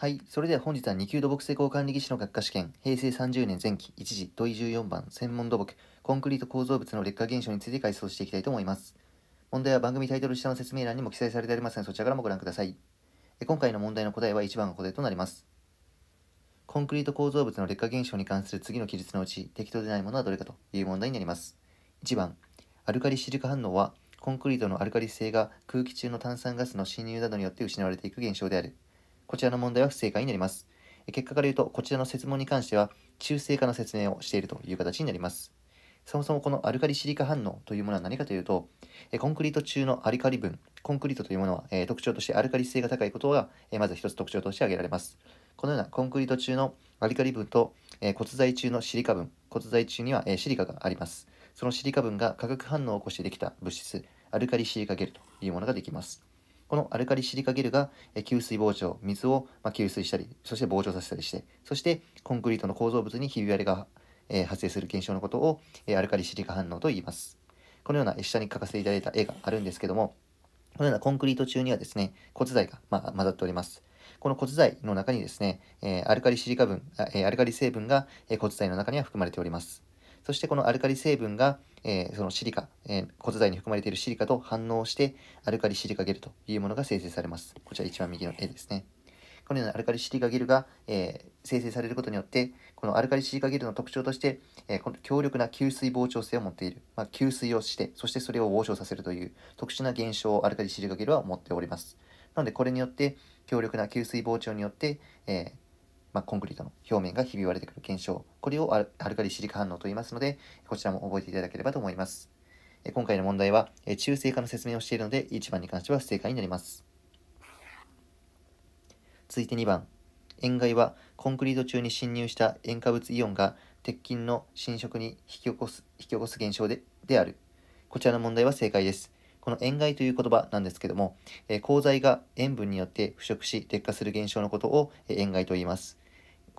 はい。それでは本日は2級土木施工管理技師の学科試験、平成30年前期、一時問い14番、専門土木、コンクリート構造物の劣化現象について解説していきたいと思います。問題は番組タイトル下の説明欄にも記載されてありますので、そちらからもご覧ください。今回の問題の答えは1番が答えとなります。コンクリート構造物の劣化現象に関する次の記述のうち、適当でないものはどれかという問題になります。1番、アルカリシリカ反応は、コンクリートのアルカリ性が空気中の炭酸ガスの侵入などによって失われていく現象である。こちらの問題は不正解になります。結果から言うと、こちらの設問に関しては、中性化の説明をしているという形になります。そもそもこのアルカリシリカ反応というものは何かというと、コンクリート中のアルカリ分、コンクリートというものは、え特徴としてアルカリ性が高いことが、えまず一つ特徴として挙げられます。このようなコンクリート中のアルカリ分と、え骨材中のシリカ分、骨材中には、えシリカがあります。そのシリカ分が化学反応を起こしてできた物質、アルカリシリカゲルというものができます。このアルカリシリカゲルが吸水膨張、水をま吸水したり、そして膨張させたりして、そしてコンクリートの構造物にひび割れが発生する現象のことをアルカリシリカ反応と言います。このような下に書かせていただいた絵があるんですけども、このようなコンクリート中にはですね、骨材が、ま混ざっております。この骨材の中にですね、アルカリシリカ分、アルカリ成分が骨材の中には含まれております。そしてこのアルカリ成分が、えー、そのシリカ、えー、骨材に含まれているシリカと反応してアルカリシリカゲルというものが生成されます。こちら一番右の絵ですね。このようなアルカリシリカゲルが、えー、生成されることによって、このアルカリシリカゲルの特徴として、えこの強力な吸水膨張性を持っている。まあ、吸水をして、そしてそれを膨張させるという特殊な現象をアルカリシリカゲルは持っております。なのでこれによって強力な吸水膨張によって、えまあ、コンクリートの表面がひび割れてくる現象、これをアルカリシリカ反応と言いますので、こちらも覚えていただければと思います。今回の問題は、中性化の説明をしているので、1番に関しては不正解になります。続いて2番。塩害はコンクリート中に侵入した塩化物イオンが鉄筋の侵食に引き起こす引き起こす現象でである。こちらの問題は正解です。この塩害という言葉なんですけども、え鋼材が塩分によって腐食し劣化する現象のことを、え塩害と言います。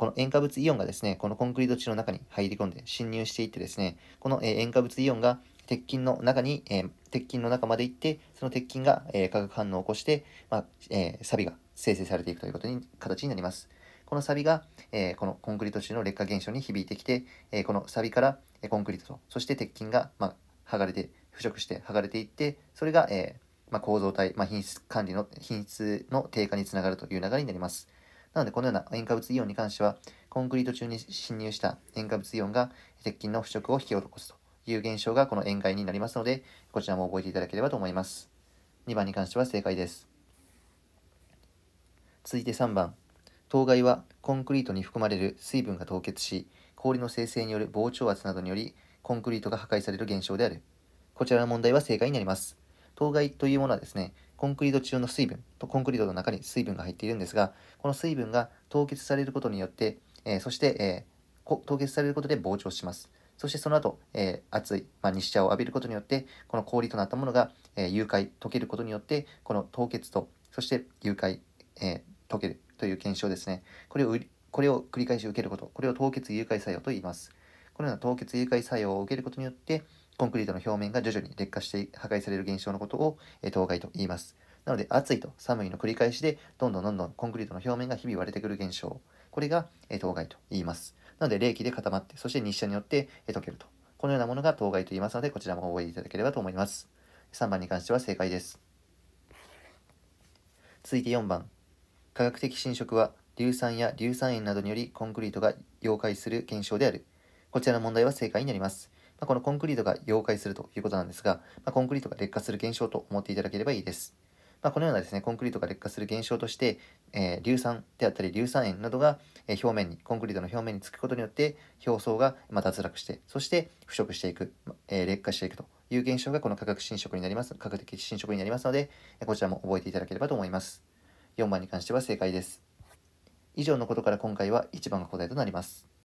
この塩化物イオンがですね、このコンクリート地の中に入り込んで侵入していってですね、この塩化物イオンが鉄筋の中に、え鉄筋の中まで行って、その鉄筋が、え化学反応を起こして、まあ、えー、サビが生成されていくということに形になります。このサビが、えこのコンクリート地の劣化現象に響いてきて、えこのサビからコンクリートと、そして鉄筋が、まあ、剥がれて、腐食して剥がれていって、それが、えまあ、構造体、まあ、品質管理の、品質の低下につながるという流れになります。なので、このような塩化物イオンに関しては、コンクリート中に侵入した塩化物イオンが鉄筋の腐食を引き起こすという現象がこの塩害になりますので、こちらも覚えていただければと思います。2番に関しては正解です。続いて3番。当該はコンクリートに含まれる水分が凍結し、氷の生成による膨張圧などにより、コンクリートが破壊される現象である。こちらの問題は正解になります。当該というものはですね、コンクリート中の水分とコンクリートの中に水分が入っているんですが、この水分が凍結されることによって、えー、そして、えー、凍結されることで膨張します。そしてその後、えー、熱い、まあ、日射を浴びることによって、この氷となったものが、えー、融解、溶けることによって、この凍結と、そして融解、えー、溶けるという検証ですね。これをこれを繰り返し受けること、これを凍結融解作用と言います。このような凍結融解作用を受けることによって、コンクリートの表面が徐々に劣化して破壊される現象のことを、えー、当該と言います。なので暑いと寒いの繰り返しでどんどんどんどんコンクリートの表面が日々割れてくる現象これが、えー、当該と言います。なので冷気で固まってそして日射によって、えー、溶けるとこのようなものが当該と言いますのでこちらも覚えていただければと思います。3番に関しては正解です。続いて4番科学的侵食は硫酸や硫酸塩などによりコンクリートが溶解する現象であるこちらの問題は正解になりますまあ、このコンクリートが溶解するということなんですが、まあ、コンクリートが劣化する現象と思っていただければいいです。まあ、このようなですね、コンクリートが劣化する現象として、えー、硫酸であったり硫酸塩などが、え表面に、コンクリートの表面につくことによって、表層が、ま脱落して、そして腐食していく、えー、劣化していくという現象がこの価格侵食になります、価学的侵食になりますので、こちらも覚えていただければと思います。4番に関しては正解です。以上のことから今回は1番が答えとなります。